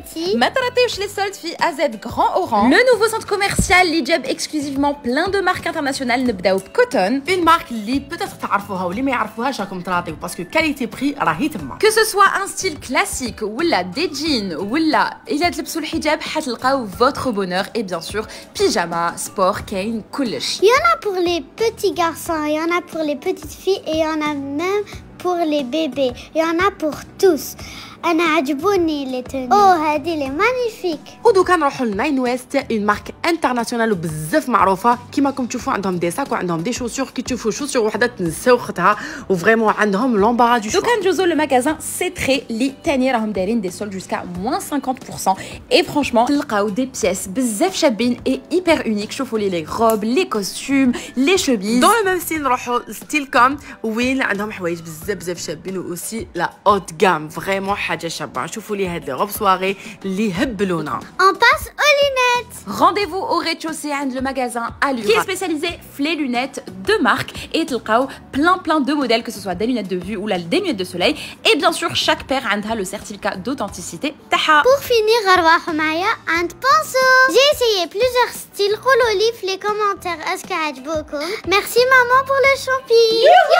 petit. chez les soldes fi AZ Grand Orange. Le nouveau centre commercial l'hijab exclusivement plein de marques internationales نبداو Cotton. Une marque li peut-être تعرفوها ou li ما يعرفوهاش راكم تراطيو parce que qualité prix très Que ce soit un style classique ou des jeans ou des le hijab الحجاب ou votre bonheur et bien sûr pyjama, sport, cane, coolish. Il y en a pour les petits garçons, il y en a pour les petites filles et il y en a même pour les bébés. Il y en a pour tous. انا عجبوني لي توني او هادي لي مانيفيك ودوكا نروحوا لناين ويست اون مارك انترناسيونال بزاف معروفه كيما راكم تشوفوا عندهم دي ساك وعندهم دي شوسور كي تشوفوا شوسور وحده تنساو ختها وفريمون عندهم لومبارا دو دوكا ندوزو للماغازان سي تري لي تاني راهم دايرين دي سول جوسكا موان 50% اي فرانشمون تلقاو دي بيس بزاف شابين اي هيبر اونيك شوفوا لي لي روب لي كوستيم لي شوبيز دون ميم سين نروحوا لستيل كوم وين عندهم حوايج بزاف بزاف شابين و اوسي لا اوت غام فريمون On passe شوفوا لي هاد Rendez-vous au rez-de-chaussée le magasin à qui est spécialisé les lunettes de marque et تلقاو plein plein de modèles que ce soit des lunettes de vue ou la des lunettes de soleil et bien sûr chaque paire عندها le certificat d'authenticité Pour finir J'ai essayé plusieurs styles قولوا les commentaires est-ce Merci maman pour le champignon.